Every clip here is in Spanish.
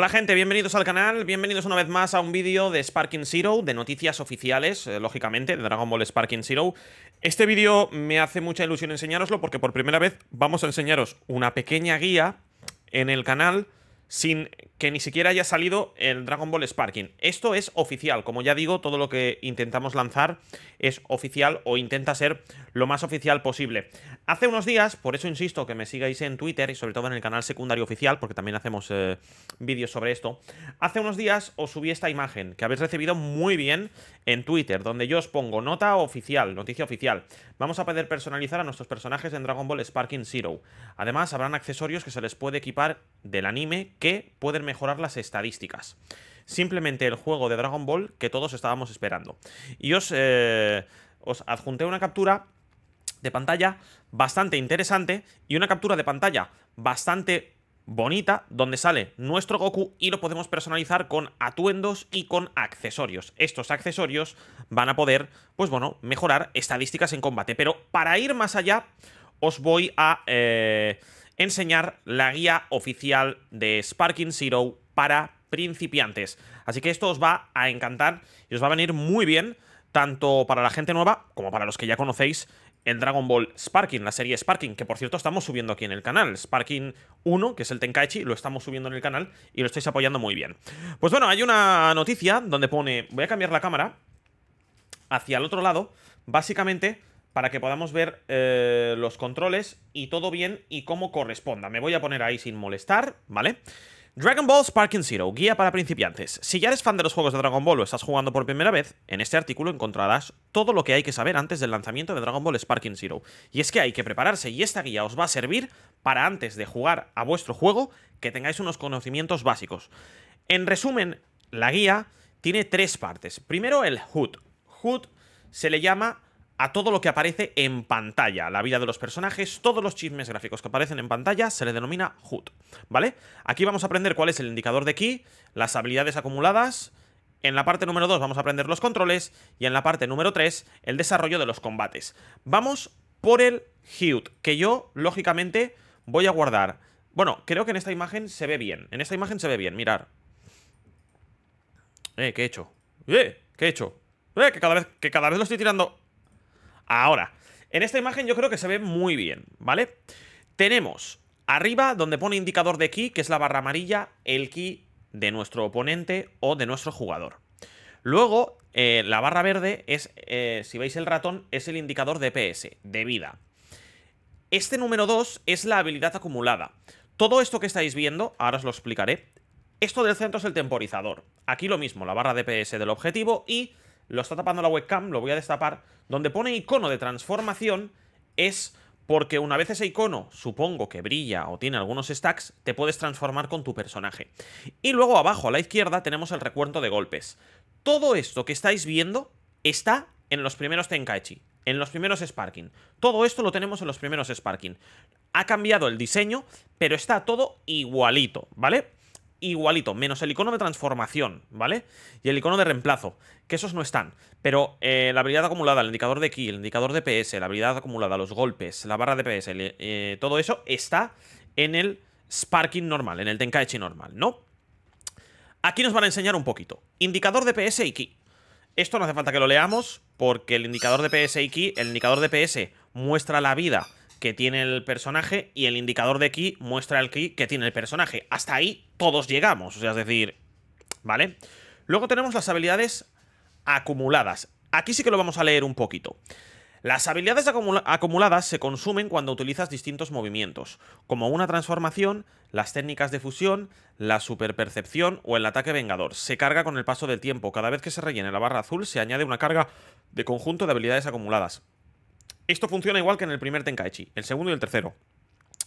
Hola gente, bienvenidos al canal, bienvenidos una vez más a un vídeo de Sparking Zero, de noticias oficiales, eh, lógicamente, de Dragon Ball Sparking Zero. Este vídeo me hace mucha ilusión enseñároslo porque por primera vez vamos a enseñaros una pequeña guía en el canal sin que ni siquiera haya salido el Dragon Ball Sparking. Esto es oficial, como ya digo, todo lo que intentamos lanzar es oficial o intenta ser lo más oficial posible. Hace unos días, por eso insisto que me sigáis en Twitter y sobre todo en el canal secundario oficial, porque también hacemos eh, vídeos sobre esto, hace unos días os subí esta imagen que habéis recibido muy bien en Twitter, donde yo os pongo nota oficial, noticia oficial. Vamos a poder personalizar a nuestros personajes en Dragon Ball Sparking Zero. Además, habrán accesorios que se les puede equipar del anime que pueden mejorar las estadísticas simplemente el juego de Dragon Ball que todos estábamos esperando. Y os, eh, os adjunté una captura de pantalla bastante interesante y una captura de pantalla bastante bonita donde sale nuestro Goku y lo podemos personalizar con atuendos y con accesorios. Estos accesorios van a poder, pues bueno, mejorar estadísticas en combate. Pero para ir más allá, os voy a eh, enseñar la guía oficial de Sparking Zero para principiantes. Así que esto os va a encantar y os va a venir muy bien tanto para la gente nueva como para los que ya conocéis el Dragon Ball Sparking, la serie Sparking, que por cierto estamos subiendo aquí en el canal. Sparking 1, que es el Tenkaichi, lo estamos subiendo en el canal y lo estáis apoyando muy bien. Pues bueno, hay una noticia donde pone, voy a cambiar la cámara hacia el otro lado, básicamente para que podamos ver eh, los controles y todo bien y cómo corresponda. Me voy a poner ahí sin molestar, ¿vale? vale Dragon Ball Sparking Zero, guía para principiantes. Si ya eres fan de los juegos de Dragon Ball o estás jugando por primera vez, en este artículo encontrarás todo lo que hay que saber antes del lanzamiento de Dragon Ball Sparking Zero. Y es que hay que prepararse y esta guía os va a servir para antes de jugar a vuestro juego que tengáis unos conocimientos básicos. En resumen, la guía tiene tres partes. Primero el HUD. HUD se le llama a todo lo que aparece en pantalla. La vida de los personajes, todos los chismes gráficos que aparecen en pantalla se le denomina HUD, ¿vale? Aquí vamos a aprender cuál es el indicador de key, las habilidades acumuladas... En la parte número 2 vamos a aprender los controles y en la parte número 3 el desarrollo de los combates. Vamos por el HUD, que yo, lógicamente, voy a guardar. Bueno, creo que en esta imagen se ve bien. En esta imagen se ve bien, mirar. Eh, ¿qué he hecho? Eh, ¿qué he hecho? Eh, que cada vez, que cada vez lo estoy tirando Ahora, en esta imagen yo creo que se ve muy bien, ¿vale? Tenemos arriba, donde pone indicador de key, que es la barra amarilla, el key de nuestro oponente o de nuestro jugador. Luego, eh, la barra verde es, eh, si veis el ratón, es el indicador de PS, de vida. Este número 2 es la habilidad acumulada. Todo esto que estáis viendo, ahora os lo explicaré. Esto del centro es el temporizador. Aquí lo mismo, la barra de PS del objetivo y lo está tapando la webcam, lo voy a destapar. Donde pone icono de transformación es porque una vez ese icono, supongo que brilla o tiene algunos stacks, te puedes transformar con tu personaje. Y luego abajo a la izquierda tenemos el recuento de golpes. Todo esto que estáis viendo está en los primeros Tenkaichi, en los primeros Sparking. Todo esto lo tenemos en los primeros Sparking. Ha cambiado el diseño, pero está todo igualito, ¿vale? igualito, menos el icono de transformación, ¿vale? Y el icono de reemplazo, que esos no están. Pero eh, la habilidad acumulada, el indicador de kill, el indicador de PS, la habilidad acumulada, los golpes, la barra de PS, eh, todo eso está en el Sparking normal, en el Tenkaichi normal, ¿no? Aquí nos van a enseñar un poquito. Indicador de PS y ki Esto no hace falta que lo leamos, porque el indicador de PS y ki, el indicador de PS muestra la vida que tiene el personaje y el indicador de ki muestra el ki que tiene el personaje. Hasta ahí todos llegamos, o sea, es decir, ¿vale? Luego tenemos las habilidades acumuladas. Aquí sí que lo vamos a leer un poquito. Las habilidades acumuladas se consumen cuando utilizas distintos movimientos, como una transformación, las técnicas de fusión, la superpercepción o el ataque vengador. Se carga con el paso del tiempo. Cada vez que se rellene la barra azul se añade una carga de conjunto de habilidades acumuladas. Esto funciona igual que en el primer Tenkaichi, el segundo y el tercero.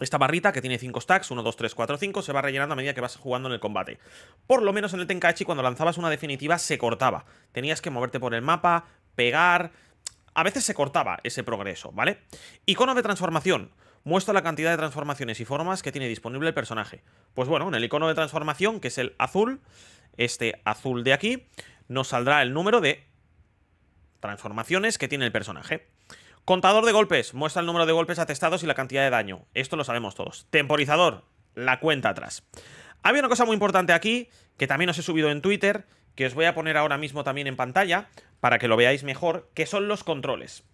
Esta barrita que tiene 5 stacks, 1, 2, 3, 4, 5, se va rellenando a medida que vas jugando en el combate. Por lo menos en el Tenkaichi cuando lanzabas una definitiva se cortaba. Tenías que moverte por el mapa, pegar... A veces se cortaba ese progreso, ¿vale? Icono de transformación. Muestra la cantidad de transformaciones y formas que tiene disponible el personaje. Pues bueno, en el icono de transformación, que es el azul, este azul de aquí, nos saldrá el número de transformaciones que tiene el personaje. Contador de golpes. Muestra el número de golpes atestados y la cantidad de daño. Esto lo sabemos todos. Temporizador. La cuenta atrás. Había una cosa muy importante aquí, que también os he subido en Twitter, que os voy a poner ahora mismo también en pantalla, para que lo veáis mejor, que son los controles.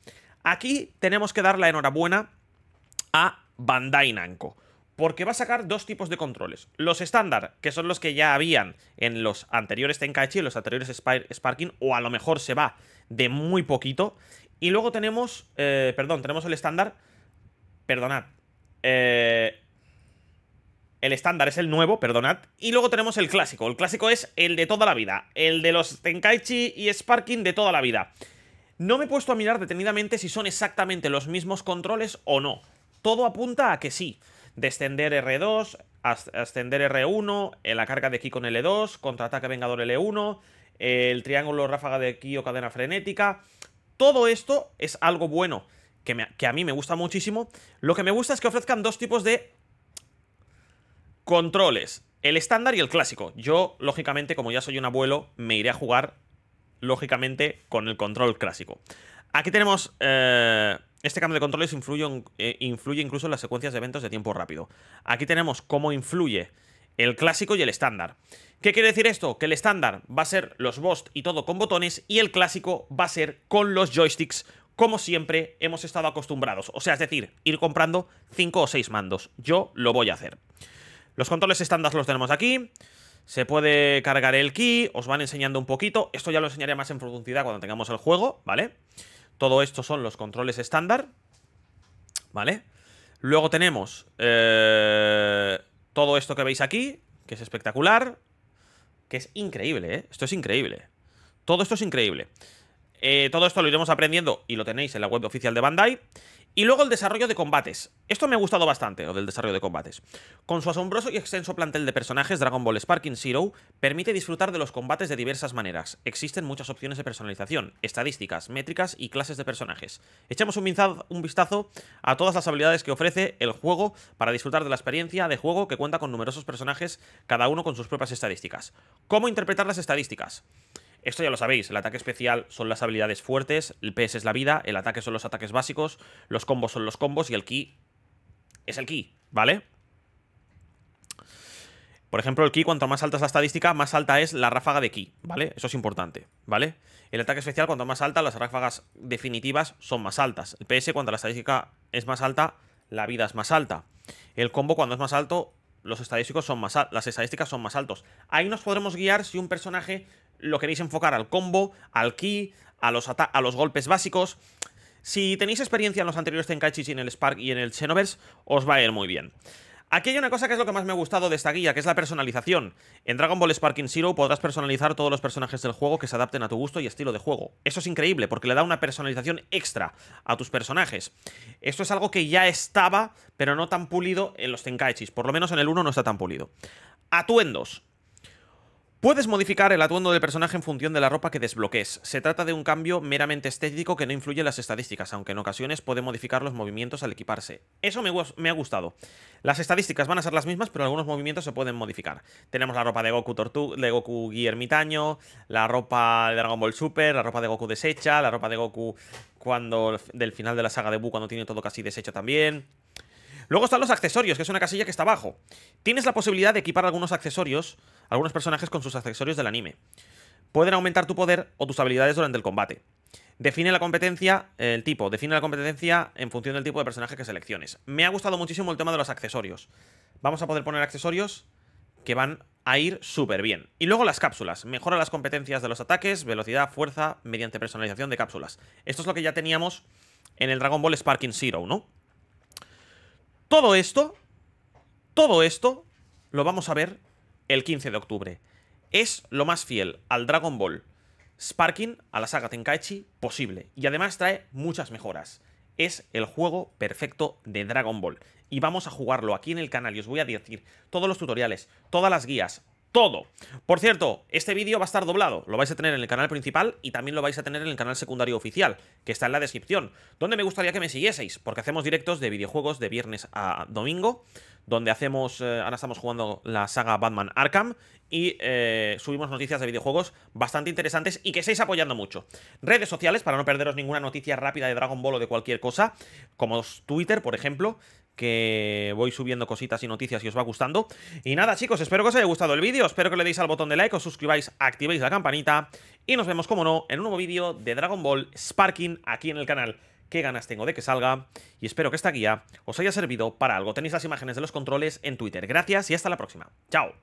Aquí tenemos que dar la enhorabuena a Bandai Namco, porque va a sacar dos tipos de controles. Los estándar, que son los que ya habían en los anteriores Tenkaichi, en los anteriores Sparking, o a lo mejor se va de muy poquito, y luego tenemos, eh, perdón, tenemos el estándar, perdonad, eh, el estándar es el nuevo, perdonad. Y luego tenemos el clásico. El clásico es el de toda la vida. El de los Tenkaichi y Sparking de toda la vida. No me he puesto a mirar detenidamente si son exactamente los mismos controles o no. Todo apunta a que sí. Descender R2, ascender R1, eh, la carga de ki con L2, contraataque vengador L1, el triángulo ráfaga de ki o cadena frenética. Todo esto es algo bueno que, a mí me gusta muchísimo. Lo que me gusta es que ofrezcan dos tipos de controles. El estándar y el clásico. Yo, lógicamente, como ya soy un abuelo, me iré a jugar, lógicamente, con el control clásico. Aquí tenemos... Eh, este cambio de controles eh, influye incluso en las secuencias de eventos de tiempo rápido. Aquí tenemos cómo influye el clásico y el estándar. ¿Qué quiere decir esto? Que el estándar va a ser los BOSS y todo con botones y el clásico va a ser con los joysticks como siempre hemos estado acostumbrados. O sea, es decir, ir comprando 5 o 6 mandos. Yo lo voy a hacer. Los controles estándar los tenemos aquí. Se puede cargar el key, os van enseñando un poquito. Esto ya lo enseñaré más en profundidad cuando tengamos el juego, ¿vale? Todo esto son los controles estándar, ¿vale? Luego tenemos eh, todo esto que veis aquí, que es espectacular que es increíble, ¿eh? Esto es increíble. Todo esto es increíble. Eh, todo esto lo iremos aprendiendo y lo tenéis en la web oficial de Bandai. Y luego el desarrollo de combates. Esto me ha gustado bastante, lo del desarrollo de combates. Con su asombroso y extenso plantel de personajes, Dragon Ball Sparking Zero permite disfrutar de los combates de diversas maneras. Existen muchas opciones de personalización, estadísticas, métricas y clases de personajes. Echemos un vistazo a todas las habilidades que ofrece el juego para disfrutar de la experiencia de juego que cuenta con numerosos personajes, cada uno con sus propias estadísticas. ¿Cómo interpretar las estadísticas? Esto ya lo sabéis, el ataque especial son las habilidades fuertes, el PS es la vida, el ataque son los ataques básicos, los combos son los combos y el ki es el ki, ¿vale? Por ejemplo, el ki, cuanto más alta es la estadística, más alta es la ráfaga de ki, ¿vale? Eso es importante, ¿vale? El ataque especial, cuanto más alta, las ráfagas definitivas son más altas. El PS, cuando la estadística es más alta, la vida es más alta. El combo, cuando es más alto, los estadísticos son más las estadísticas son más altos. Ahí nos podremos guiar si un personaje lo queréis enfocar al combo, al ki, a los, a los golpes básicos. Si tenéis experiencia en los anteriores Tenkaichis y en el Spark y en el Xenoverse, os va a ir muy bien. Aquí hay una cosa que es lo que más me ha gustado de esta guía, que es la personalización. En Dragon Ball Sparking Zero podrás personalizar todos los personajes del juego que se adapten a tu gusto y estilo de juego. Eso es increíble, porque le da una personalización extra a tus personajes. Esto es algo que ya estaba, pero no tan pulido en los Tenkaichis. Por lo menos en el 1 no está tan pulido. Atuendos. Puedes modificar el atuendo del personaje en función de la ropa que desbloquees. Se trata de un cambio meramente estético que no influye en las estadísticas, aunque en ocasiones puede modificar los movimientos al equiparse. Eso me, ha gustado. Las estadísticas van a ser las mismas, pero algunos movimientos se pueden modificar. Tenemos la ropa de Goku Tortu de Goku Guillermitaño, la ropa de Dragon Ball Super, la ropa de Goku deshecha, la ropa de Goku cuando del final de la saga de Buu cuando tiene todo casi deshecho también. Luego están los accesorios, que es una casilla que está abajo. Tienes la posibilidad de equipar algunos accesorios, algunos personajes con sus accesorios del anime. Pueden aumentar tu poder o tus habilidades durante el combate. Define la competencia, el tipo, define la competencia en función del tipo de personaje que selecciones. Me ha gustado muchísimo el tema de los accesorios. Vamos a poder poner accesorios que van a ir súper bien. Y luego las cápsulas. Mejora las competencias de los ataques, velocidad, fuerza, mediante personalización de cápsulas. Esto es lo que ya teníamos en el Dragon Ball Sparking Zero, ¿no? Todo esto, todo esto lo vamos a ver el 15 de octubre. Es lo más fiel al Dragon Ball Sparking, a la saga Tenkaichi, posible. Y además trae muchas mejoras. Es el juego perfecto de Dragon Ball. Y vamos a jugarlo aquí en el canal y os voy a decir todos los tutoriales, todas las guías, todo. Por cierto, este vídeo va a estar doblado. Lo vais a tener en el canal principal y también lo vais a tener en el canal secundario oficial, que está en la descripción, donde me gustaría que me siguieseis, porque hacemos directos de videojuegos de viernes a domingo, donde hacemos, eh, ahora estamos jugando la saga Batman Arkham y eh, subimos noticias de videojuegos bastante interesantes y que estáis apoyando mucho. Redes sociales, para no perderos ninguna noticia rápida de Dragon Ball o de cualquier cosa, como Twitter, por ejemplo, que voy subiendo cositas y noticias y os va gustando. Y nada, chicos, espero que os haya gustado el vídeo, espero que le deis al botón de like, os suscribáis, activéis la campanita y nos vemos, como no, en un nuevo vídeo de Dragon Ball Sparking aquí en el canal. Qué ganas tengo de que salga y espero que esta guía os haya servido para algo. Tenéis las imágenes de los controles en Twitter. Gracias y hasta la próxima. Chao.